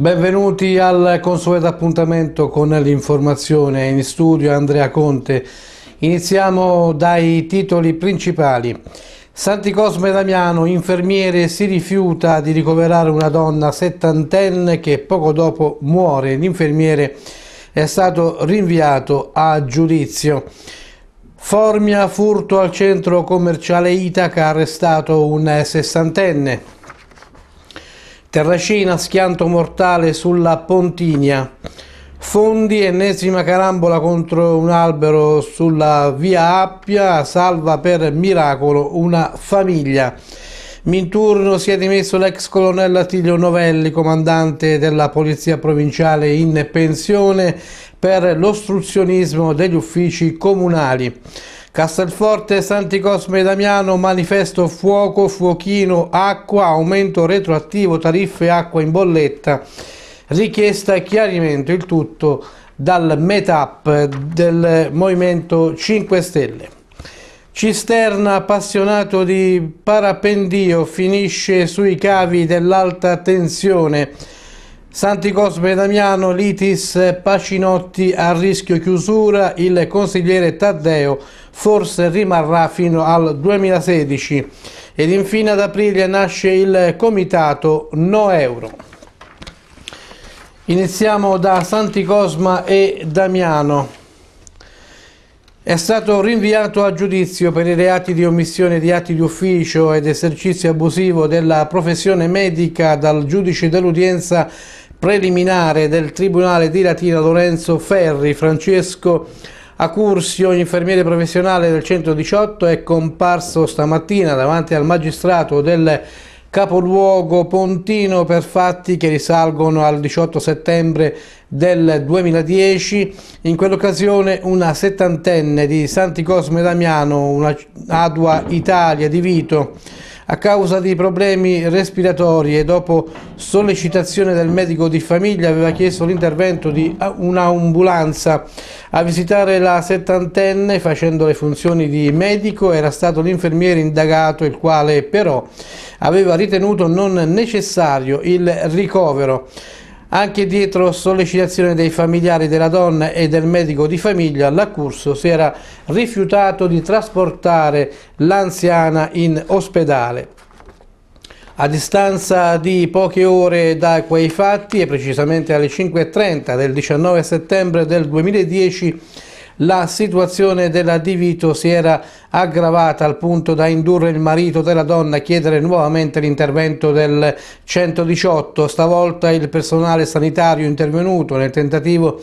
Benvenuti al consueto appuntamento con l'informazione in studio Andrea Conte. Iniziamo dai titoli principali. Santi Cosme Damiano, infermiere, si rifiuta di ricoverare una donna settantenne che poco dopo muore. L'infermiere è stato rinviato a giudizio. Formia, furto al centro commerciale Itaca, arrestato un sessantenne. Terracina schianto mortale sulla Pontinia. Fondi, ennesima carambola contro un albero sulla via Appia, salva per miracolo una famiglia. Minturno si è dimesso l'ex colonnello Attilio Novelli, comandante della Polizia Provinciale in pensione per l'ostruzionismo degli uffici comunali. Castelforte, Santi Cosme e Damiano, manifesto fuoco, fuochino, acqua, aumento retroattivo, tariffe acqua in bolletta, richiesta e chiarimento, il tutto dal meetup del Movimento 5 Stelle. Cisterna appassionato di parapendio finisce sui cavi dell'alta tensione, Santi Cosme Damiano, Litis, Pacinotti a rischio chiusura, il consigliere Taddeo forse rimarrà fino al 2016 ed infine ad aprile nasce il comitato No Euro. Iniziamo da Santi Cosma e Damiano. È stato rinviato a giudizio per i reati di omissione di atti di ufficio ed esercizio abusivo della professione medica dal giudice dell'udienza preliminare del Tribunale di Latina Lorenzo Ferri, Francesco Acursio, infermiere professionale del 118, è comparso stamattina davanti al magistrato del capoluogo Pontino per fatti che risalgono al 18 settembre del 2010. In quell'occasione una settantenne di Santi Cosme Damiano, una Adua Italia di Vito, a causa di problemi respiratori e dopo sollecitazione del medico di famiglia aveva chiesto l'intervento di un'ambulanza. A visitare la settantenne facendo le funzioni di medico era stato l'infermiere indagato il quale però aveva ritenuto non necessario il ricovero. Anche dietro sollecitazione dei familiari della donna e del medico di famiglia, l'accurso si era rifiutato di trasportare l'anziana in ospedale. A distanza di poche ore da quei fatti, e precisamente alle 5.30 del 19 settembre del 2010, la situazione della Di si era aggravata al punto da indurre il marito della donna a chiedere nuovamente l'intervento del 118. Stavolta il personale sanitario intervenuto nel tentativo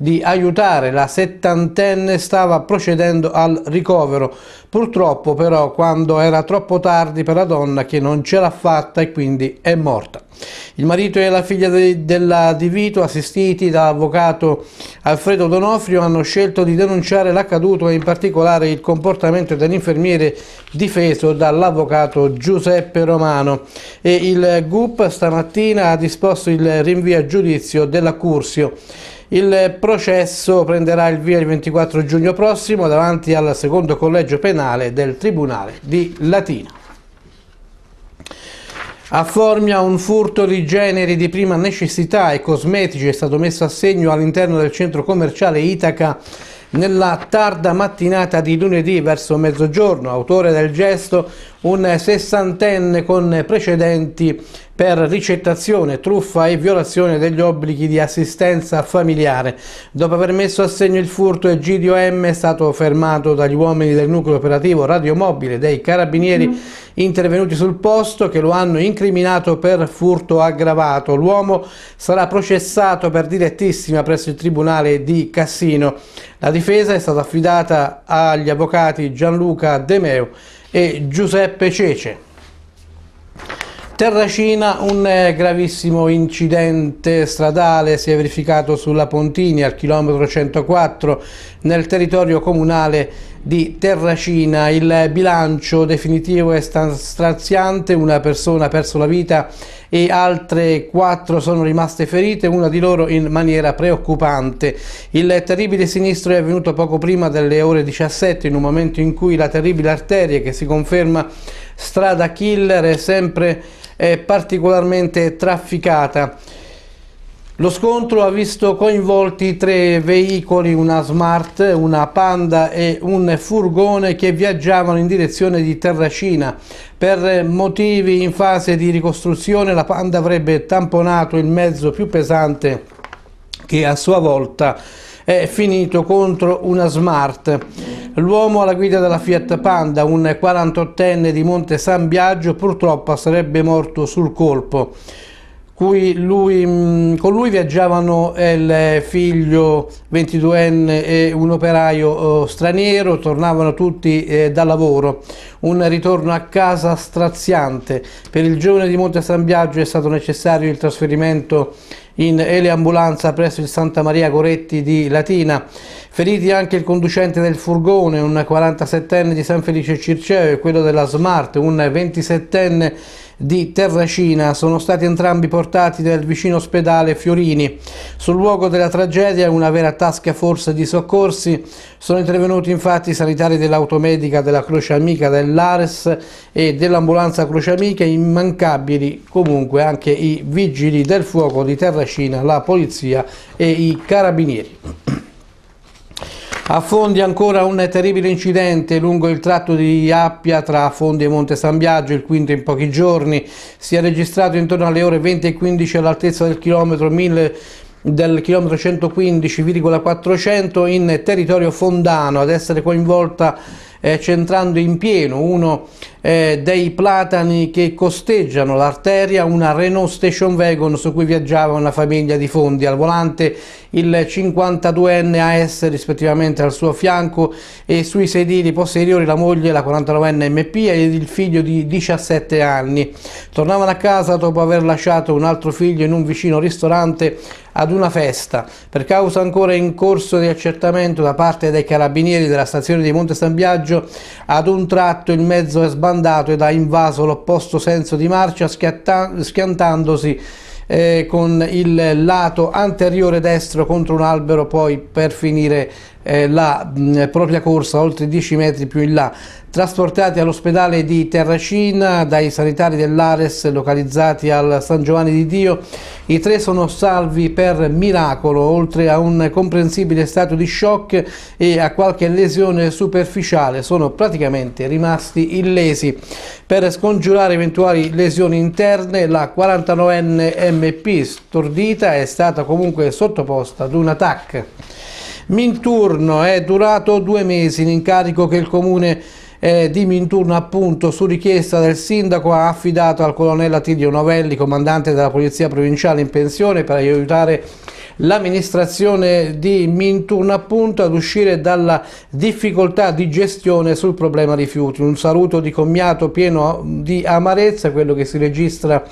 di aiutare la settantenne stava procedendo al ricovero. Purtroppo però quando era troppo tardi per la donna che non ce l'ha fatta e quindi è morta. Il marito e la figlia de della Di Vito, assistiti dall'avvocato Alfredo Donofrio, hanno scelto di denunciare l'accaduto e in particolare il comportamento dell'infermiere difeso dall'avvocato Giuseppe Romano e il GUP stamattina ha disposto il rinvio a giudizio della Cursio. Il processo prenderà il via il 24 giugno prossimo davanti al secondo collegio penale del Tribunale di Latina. A Formia un furto di generi di prima necessità e cosmetici è stato messo a segno all'interno del centro commerciale Itaca nella tarda mattinata di lunedì verso mezzogiorno. Autore del gesto un sessantenne con precedenti per ricettazione, truffa e violazione degli obblighi di assistenza familiare. Dopo aver messo a segno il furto, Egidio M è stato fermato dagli uomini del nucleo operativo radiomobile dei carabinieri mm. intervenuti sul posto che lo hanno incriminato per furto aggravato. L'uomo sarà processato per direttissima presso il tribunale di Cassino. La difesa è stata affidata agli avvocati Gianluca De Meo e Giuseppe Cece. Terracina, un eh, gravissimo incidente stradale si è verificato sulla Pontini al chilometro 104 nel territorio comunale di Terracina. Il bilancio definitivo è straziante, una persona ha perso la vita e altre quattro sono rimaste ferite, una di loro in maniera preoccupante. Il terribile sinistro è avvenuto poco prima delle ore 17, in un momento in cui la terribile arteria, che si conferma strada killer, è sempre eh, particolarmente trafficata. Lo scontro ha visto coinvolti tre veicoli, una Smart, una Panda e un furgone che viaggiavano in direzione di Terracina. Per motivi in fase di ricostruzione la Panda avrebbe tamponato il mezzo più pesante che a sua volta è finito contro una Smart. L'uomo alla guida della Fiat Panda, un 48enne di Monte San Biagio, purtroppo sarebbe morto sul colpo cui lui, mm, con lui viaggiavano eh, il figlio 22enne e un operaio eh, straniero, tornavano tutti eh, da lavoro. Un ritorno a casa straziante. Per il giovane di Monte San Biagio è stato necessario il trasferimento in eliambulanza presso il Santa Maria Coretti di Latina. Feriti anche il conducente del furgone, un 47enne di San Felice Circeo e quello della Smart, un 27enne di Terracina sono stati entrambi portati nel vicino ospedale Fiorini. Sul luogo della tragedia, una vera tasca forza di soccorsi, sono intervenuti infatti i sanitari dell'automedica della Croce Amica dell'Ares e dell'ambulanza Croce Amica, immancabili comunque anche i vigili del fuoco di Terracina, la polizia e i carabinieri. A Fondi ancora un terribile incidente lungo il tratto di Appia tra Fondi e Monte San Biagio, il quinto in pochi giorni. Si è registrato intorno alle ore 20.15 all'altezza del chilometro 1000 del chilometro 115,400 in territorio fondano ad essere coinvolta eh, centrando in pieno uno eh, dei platani che costeggiano l'arteria, una Renault Station Wagon su cui viaggiava una famiglia di fondi. Al volante il 52enne AS rispettivamente al suo fianco e sui sedili posteriori la moglie, la 49enne MP e il figlio di 17 anni. Tornavano a casa dopo aver lasciato un altro figlio in un vicino ristorante ad una festa. Per causa ancora in corso di accertamento da parte dei carabinieri della stazione di Monte San Biagio, ad un tratto il mezzo è sbandato sbandato ed ha invaso l'opposto senso di marcia schiantandosi eh, con il lato anteriore destro contro un albero poi per finire eh, la mh, propria corsa oltre 10 metri più in là, trasportati all'ospedale di Terracina dai sanitari dell'Ares localizzati al San Giovanni di Dio. I tre sono salvi per miracolo, oltre a un comprensibile stato di shock e a qualche lesione superficiale, sono praticamente rimasti illesi. Per scongiurare eventuali lesioni interne, la 49enne MP stordita è stata comunque sottoposta ad un attacco. Minturno è durato due mesi l'incarico che il comune eh, di Minturno appunto su richiesta del sindaco ha affidato al colonnello Attilio Novelli, comandante della polizia provinciale in pensione per aiutare l'amministrazione di Minturno appunto ad uscire dalla difficoltà di gestione sul problema rifiuti. Un saluto di commiato pieno di amarezza, quello che si registra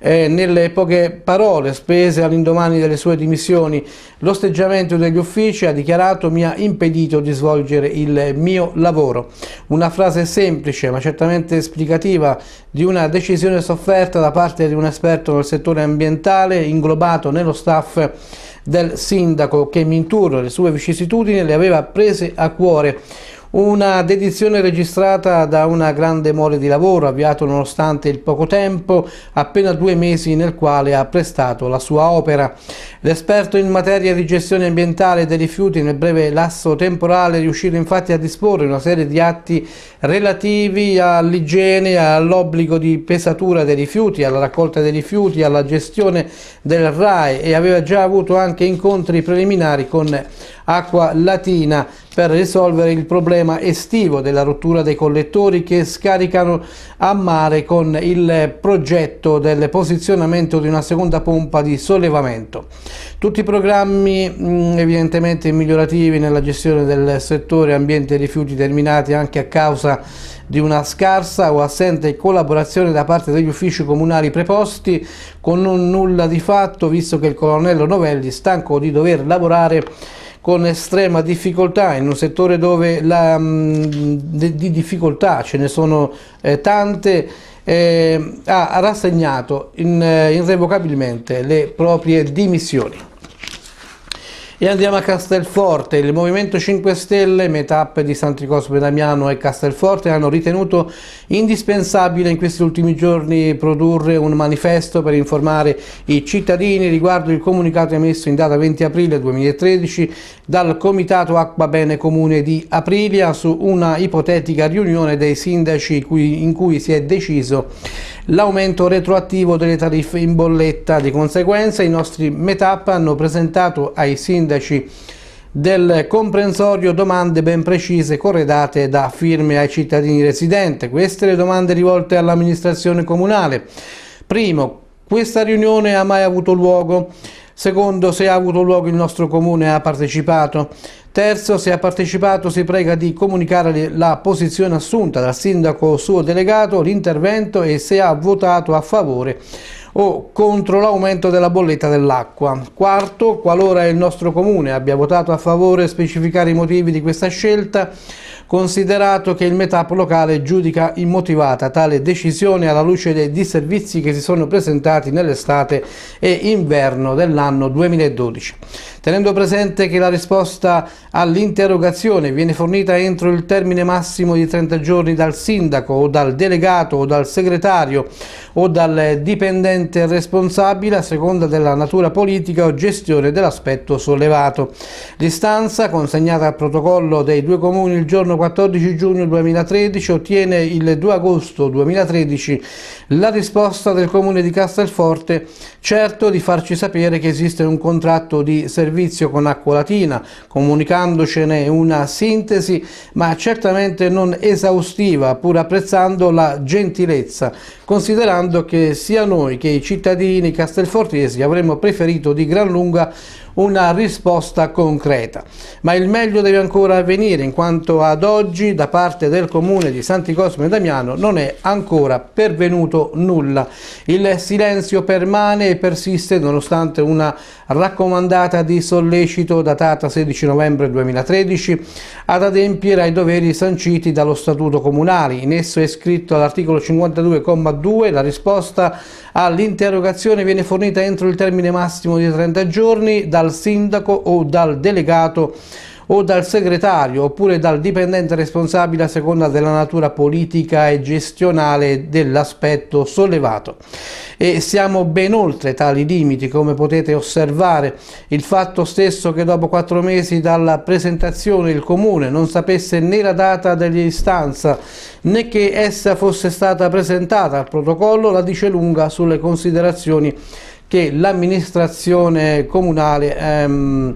eh, nelle poche parole spese all'indomani delle sue dimissioni. L'osteggiamento degli uffici, ha dichiarato, mi ha impedito di svolgere il mio lavoro. Una frase semplice ma certamente esplicativa di una decisione sofferta da parte di un esperto del settore ambientale inglobato nello staff del sindaco che Minturno le sue vicissitudini le aveva prese a cuore. Una dedizione registrata da una grande mole di lavoro avviato nonostante il poco tempo, appena due mesi nel quale ha prestato la sua opera. L'esperto in materia di gestione ambientale dei rifiuti nel breve lasso temporale è riuscito infatti a disporre una serie di atti relativi all'igiene, all'obbligo di pesatura dei rifiuti, alla raccolta dei rifiuti, alla gestione del RAE e aveva già avuto anche incontri preliminari con acqua latina per risolvere il problema estivo della rottura dei collettori che scaricano a mare con il progetto del posizionamento di una seconda pompa di sollevamento. Tutti i programmi mm, evidentemente migliorativi nella gestione del settore ambiente e rifiuti terminati anche a causa di una scarsa o assente collaborazione da parte degli uffici comunali preposti con un nulla di fatto visto che il colonnello Novelli, stanco di dover lavorare con estrema difficoltà in un settore dove la, mm, di, difficoltà ce ne sono eh, tante eh, ha rassegnato eh, irrevocabilmente le proprie dimissioni. E andiamo a Castelforte, il Movimento 5 Stelle, metap di Sant'Ricospe Damiano e Castelforte hanno ritenuto indispensabile in questi ultimi giorni produrre un manifesto per informare i cittadini riguardo il comunicato emesso in data 20 aprile 2013 dal Comitato Acqua Bene Comune di Aprilia su una ipotetica riunione dei sindaci in cui si è deciso l'aumento retroattivo delle tariffe in bolletta. Di conseguenza i nostri Metap hanno presentato ai sindaci del comprensorio domande ben precise corredate da firme ai cittadini residenti. Queste le domande rivolte all'amministrazione comunale. Primo, questa riunione ha mai avuto luogo? Secondo, se ha avuto luogo il nostro comune ha partecipato. Terzo, se ha partecipato si prega di comunicare la posizione assunta dal sindaco o suo delegato, l'intervento e se ha votato a favore o contro l'aumento della bolletta dell'acqua. Quarto, qualora il nostro comune abbia votato a favore specificare i motivi di questa scelta, considerato che il metap locale giudica immotivata tale decisione alla luce dei disservizi che si sono presentati nell'estate e inverno dell'anno 2012 tenendo presente che la risposta all'interrogazione viene fornita entro il termine massimo di 30 giorni dal sindaco o dal delegato o dal segretario o dal dipendente responsabile a seconda della natura politica o gestione dell'aspetto sollevato. L'istanza, consegnata al protocollo dei due comuni il giorno 14 giugno 2013, ottiene il 2 agosto 2013 la risposta del comune di Castelforte certo di farci sapere che esiste un contratto di servizio servizio con acqua latina, comunicandocene una sintesi, ma certamente non esaustiva, pur apprezzando la gentilezza, considerando che sia noi che i cittadini castelfortesi avremmo preferito di gran lunga una risposta concreta. Ma il meglio deve ancora avvenire in quanto ad oggi da parte del comune di Santi Cosmo e Damiano non è ancora pervenuto nulla. Il silenzio permane e persiste nonostante una raccomandata di sollecito datata 16 novembre 2013 ad adempiere ai doveri sanciti dallo Statuto Comunale. In esso è scritto all'articolo 52,2 la risposta all'interrogazione viene fornita entro il termine massimo di 30 giorni dal dal sindaco o dal delegato o dal segretario oppure dal dipendente responsabile a seconda della natura politica e gestionale dell'aspetto sollevato. E siamo ben oltre tali limiti, come potete osservare. Il fatto stesso che dopo quattro mesi dalla presentazione il Comune non sapesse né la data dell'istanza né che essa fosse stata presentata al protocollo la dice lunga sulle considerazioni che l'amministrazione comunale ehm,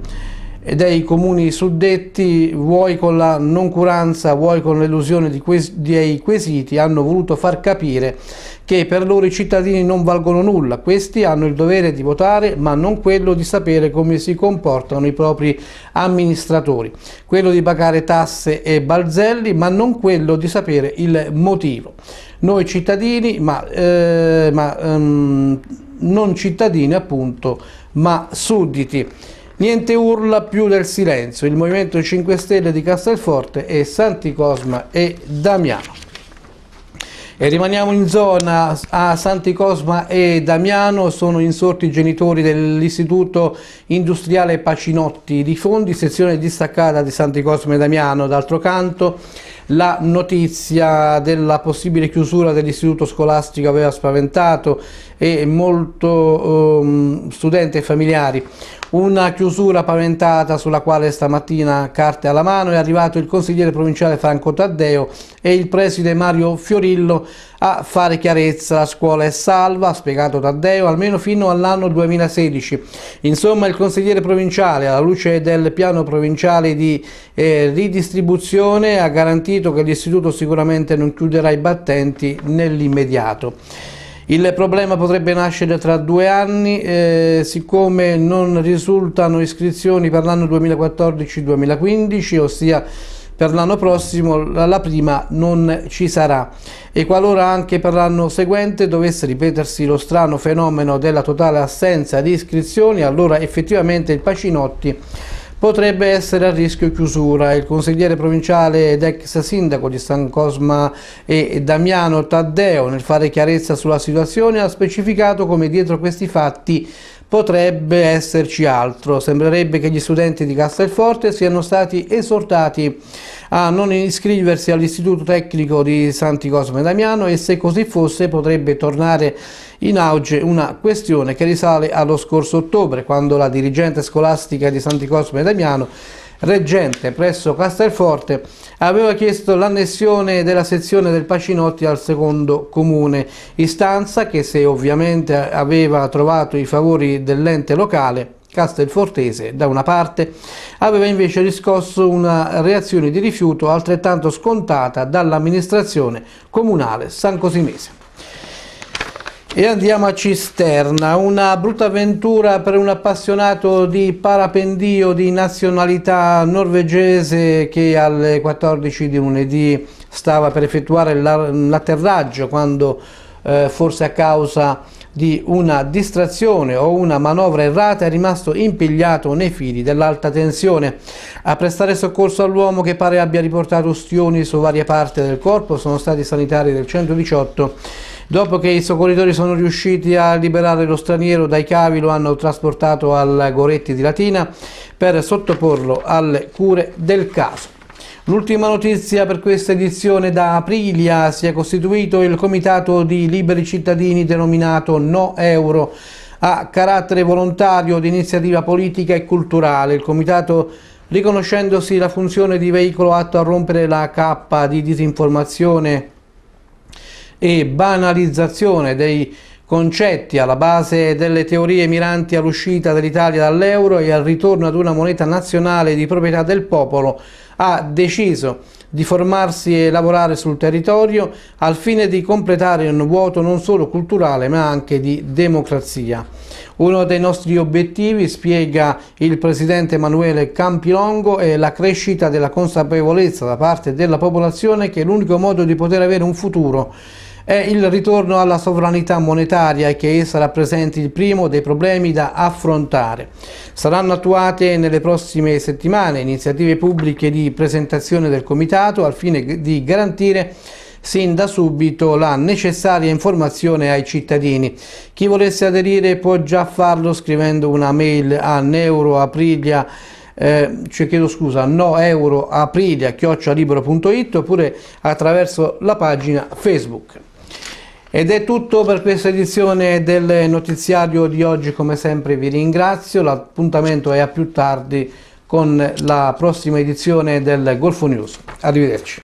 e dei comuni suddetti, vuoi con la noncuranza, vuoi con l'illusione quest dei quesiti, hanno voluto far capire che per loro i cittadini non valgono nulla. Questi hanno il dovere di votare, ma non quello di sapere come si comportano i propri amministratori, quello di pagare tasse e balzelli, ma non quello di sapere il motivo. Noi cittadini, ma, eh, ma ehm, non cittadini appunto, ma sudditi. Niente urla più del silenzio, il Movimento 5 Stelle di Castelforte e Santi Cosma e Damiano. E rimaniamo in zona a Santi Cosma e Damiano, sono insorti i genitori dell'Istituto Industriale Pacinotti di Fondi, sezione distaccata di Santi Cosma e Damiano. D'altro canto la notizia della possibile chiusura dell'istituto scolastico aveva spaventato e molto um, studenti e familiari. Una chiusura paventata sulla quale stamattina carte alla mano è arrivato il consigliere provinciale Franco Taddeo e il preside Mario Fiorillo a fare chiarezza. La scuola è salva, ha spiegato Taddeo, almeno fino all'anno 2016. Insomma il consigliere provinciale, alla luce del piano provinciale di eh, ridistribuzione, ha garantito che l'istituto sicuramente non chiuderà i battenti nell'immediato. Il problema potrebbe nascere tra due anni, eh, siccome non risultano iscrizioni per l'anno 2014-2015, ossia per l'anno prossimo la prima non ci sarà e qualora anche per l'anno seguente dovesse ripetersi lo strano fenomeno della totale assenza di iscrizioni allora effettivamente il Pacinotti potrebbe essere a rischio chiusura. Il consigliere provinciale ed ex sindaco di San Cosma e Damiano Taddeo nel fare chiarezza sulla situazione ha specificato come dietro questi fatti potrebbe esserci altro. Sembrerebbe che gli studenti di Castelforte siano stati esortati a non iscriversi all'Istituto Tecnico di Santi Cosme Damiano e se così fosse potrebbe tornare in auge una questione che risale allo scorso ottobre, quando la dirigente scolastica di Santi Cosme Damiano reggente presso Castelforte aveva chiesto l'annessione della sezione del Pacinotti al secondo comune, istanza che se ovviamente aveva trovato i favori dell'ente locale Castelfortese da una parte aveva invece riscosso una reazione di rifiuto altrettanto scontata dall'amministrazione comunale San Cosimese. E andiamo a Cisterna, una brutta avventura per un appassionato di parapendio di nazionalità norvegese che alle 14 di lunedì stava per effettuare l'atterraggio quando eh, forse a causa di una distrazione o una manovra errata è rimasto impigliato nei fili dell'alta tensione. A prestare soccorso all'uomo che pare abbia riportato ustioni su varie parti del corpo sono stati sanitari del 118 Dopo che i soccorritori sono riusciti a liberare lo straniero dai cavi lo hanno trasportato al Goretti di Latina per sottoporlo alle cure del caso. L'ultima notizia per questa edizione da Aprilia si è costituito il comitato di liberi cittadini denominato No Euro a carattere volontario di iniziativa politica e culturale. Il comitato riconoscendosi la funzione di veicolo atto a rompere la cappa di disinformazione e banalizzazione dei concetti alla base delle teorie miranti all'uscita dell'Italia dall'euro e al ritorno ad una moneta nazionale di proprietà del popolo, ha deciso di formarsi e lavorare sul territorio al fine di completare un vuoto non solo culturale ma anche di democrazia. Uno dei nostri obiettivi, spiega il presidente Emanuele Campilongo, è la crescita della consapevolezza da parte della popolazione che l'unico modo di poter avere un futuro è il ritorno alla sovranità monetaria che sarà presente il primo dei problemi da affrontare. Saranno attuate nelle prossime settimane iniziative pubbliche di presentazione del Comitato al fine di garantire sin da subito la necessaria informazione ai cittadini. Chi volesse aderire può già farlo scrivendo una mail a neuroaprilia eh, cioè chiedo scusa noeuroaprilia.it oppure attraverso la pagina Facebook. Ed è tutto per questa edizione del notiziario di oggi, come sempre vi ringrazio, l'appuntamento è a più tardi con la prossima edizione del Golfo News. Arrivederci.